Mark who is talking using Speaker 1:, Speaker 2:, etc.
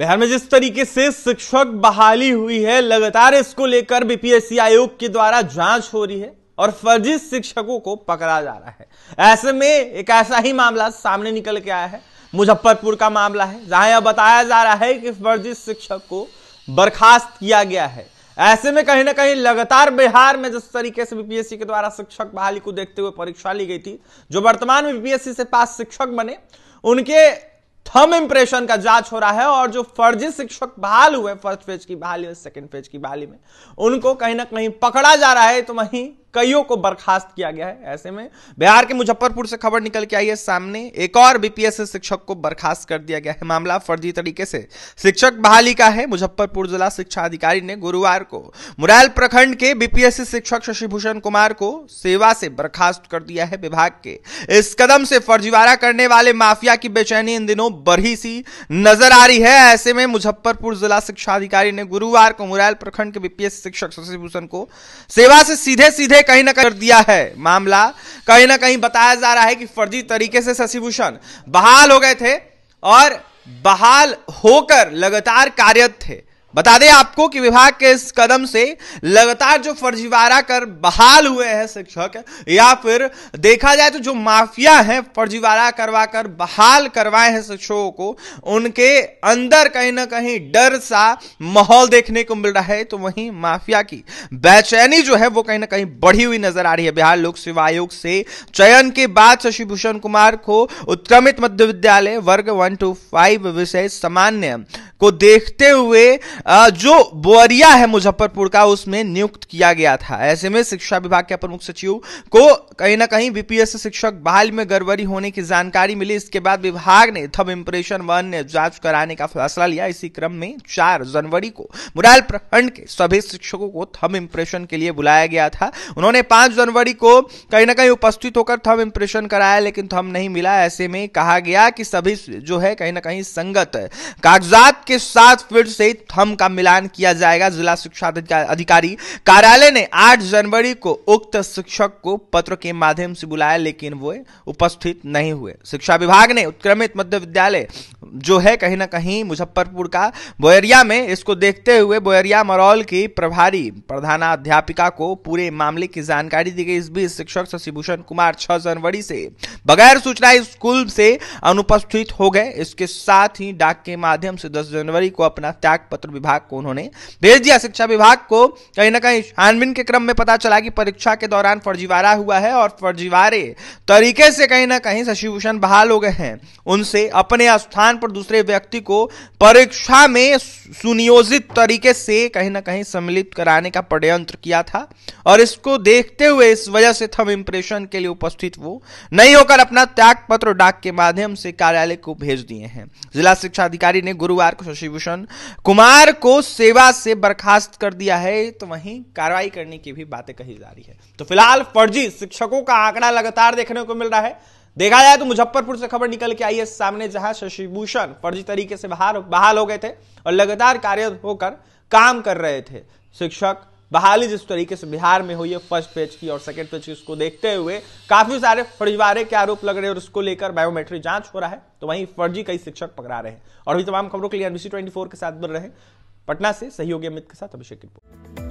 Speaker 1: बिहार में जिस तरीके से शिक्षक बहाली हुई है लगातार इसको लेकर बीपीएससी आयोग के द्वारा जांच हो रही है और फर्जी शिक्षकों को पकड़ा जा रहा है ऐसे में एक ऐसा ही मामला सामने निकल के आया है मुजफ्फरपुर का मामला है जहां यह बताया जा रहा है कि फर्जी शिक्षक को बर्खास्त किया गया है ऐसे में कहीं ना कहीं लगातार बिहार में जिस तरीके से बीपीएससी के द्वारा शिक्षक बहाली को देखते हुए परीक्षा ली गई थी जो वर्तमान में बीपीएससी से पास शिक्षक बने उनके थम इंप्रेशन का जांच हो रहा है और जो फर्जी शिक्षक बहाल हुए फर्स्ट फेज की बहाली और सेकंड फेज की बहाली में उनको कहीं ना कहीं पकड़ा जा रहा है तो वहीं कईयों को बर्खास्त किया गया है ऐसे में बिहार के मुजफ्फरपुर से खबर निकल के आई है सामने एक और बीपीएस शिक्षक को बर्खास्त कर दिया गया है मामला फर्जी तरीके से शिक्षक बहाली का है मुजफ्फरपुर जिला शिक्षा अधिकारी ने गुरुवार को मुरैल प्रखंड के बीपीएस शिक्षक शशिभूषण कुमार को सेवा से बर्खास्त कर दिया है विभाग के इस कदम से फर्जीवाड़ा करने वाले माफिया की बेचैनी इन दिनों बढ़ी सी नजर आ रही है ऐसे में मुजफ्फरपुर जिला शिक्षा अधिकारी ने गुरुवार को मुरैल प्रखंड के बीपीएस शिक्षक शशिभूषण को सेवा से सीधे सीधे कहीं ना कहीं कर दिया है मामला कहीं ना कहीं बताया जा रहा है कि फर्जी तरीके से शशिभूषण बहाल हो गए थे और बहाल होकर लगातार कार्यरत थे बता दें आपको कि विभाग के इस कदम से लगातार जो फर्जीवाड़ा कर बहाल हुए हैं शिक्षक या फिर देखा जाए तो जो माफिया हैं फर्जीवाड़ा करवा कर बहाल करवाए हैं शिक्षकों को उनके अंदर कहीं ना कहीं डर सा माहौल देखने को मिल रहा है तो वहीं माफिया की बेचैनी जो है वो कहीं ना कहीं बढ़ी हुई नजर आ रही है बिहार लोक सेवा आयोग से चयन के बाद शशिभूषण कुमार को उत्क्रमित मध्य विद्यालय वर्ग वन टू फाइव विषय सामान्य को देखते हुए जो बोरिया है मुजफ्फरपुर का उसमें नियुक्त किया गया था ऐसे में शिक्षा विभाग के प्रमुख सचिव को कहीं ना कहीं बीपीएस शिक्षक बहाल में गड़बड़ी होने की जानकारी मिली इसके बाद विभाग ने थब इम्प्रेशन वन ने जांच कराने का फैसला लिया इसी क्रम में चार जनवरी को मुराल प्रखंड के सभी शिक्षकों को थम इम्प्रेशन के लिए बुलाया गया था उन्होंने पांच जनवरी को कहीं ना कहीं उपस्थित होकर थम इम्प्रेशन कराया लेकिन थम नहीं मिला ऐसे में कहा गया कि सभी जो है कहीं ना कहीं संगत कागजात के के साथ फिर से थम का मिलान किया जाएगा जिला शिक्षा अधिकारी कार्यालय ने 8 जनवरी को उक्त शिक्षक को पत्र के माध्यम से बुलाया लेकिन वो उपस्थित नहीं हुए शिक्षा विभाग ने उत्क्रमित मध्य विद्यालय जो है कहीं ना कहीं मुजफ्फरपुर का बोयरिया में इसको देखते हुए बोयरिया मरौल की प्रभारी प्रधानाध्यापिका को पूरे मामले की जानकारी दी गई इस बीच शिक्षक शशिभूषण कुमार छह जनवरी से बगैर सूचना स्कूल से अनुपस्थित हो गए इसके साथ ही डाक के माध्यम से दस जनवरी को अपना त्याग पत्र विभाग को उन्होंने भेज दिया शिक्षा विभाग को कहीं ना कहीं छानबीन के क्रम में पता चला कि परीक्षा के दौरान फर्जीवाड़ा हुआ है और फर्जीवाड़े तरीके से कहीं ना कहीं शशिभूषण बहाल हो गए हैं उनसे अपने स्थान पर दूसरे व्यक्ति को परीक्षा में सुनियोजित तरीके से कहीं ना कहीं सम्मिलित कराने का पड़यंत्र किया था और इसको देखते हुए इस वजह से थम इम्प्रेशन के लिए उपस्थित वो नहीं होकर अपना त्याग पत्र डाक के माध्यम से कार्यालय को भेज दिए हैं जिला शिक्षा अधिकारी ने गुरुवार को शशिभूषण कुमार को सेवा से बर्खास्त कर दिया है तो वहीं कार्रवाई करने की भी बातें कही जा रही है तो फिलहाल फर्जी शिक्षकों का आंकड़ा लगातार देखने को मिल रहा है देखा जाए तो मुजफ्फरपुर से खबर निकल के आई है सामने जहां शशिभूषण फर्जी तरीके से बाहर बहाल हो गए थे और लगातार कार्य होकर काम कर रहे थे शिक्षक बहाली जिस तरीके से बिहार में हुई है फर्स्ट पेज की और सेकंड पेज की उसको देखते हुए काफी सारे फर्जीवाड़े के आरोप लग रहे हैं और उसको लेकर बायोमेट्रिक जांच हो रहा है तो वहीं फर्जी कई शिक्षक पकड़ा रहे हैं और भी तमाम खबरों के लिए एनबीसी ट्वेंटी के साथ बन रहे हैं पटना से सहयोगी अमित के साथ अभिषेक रिपोर्ट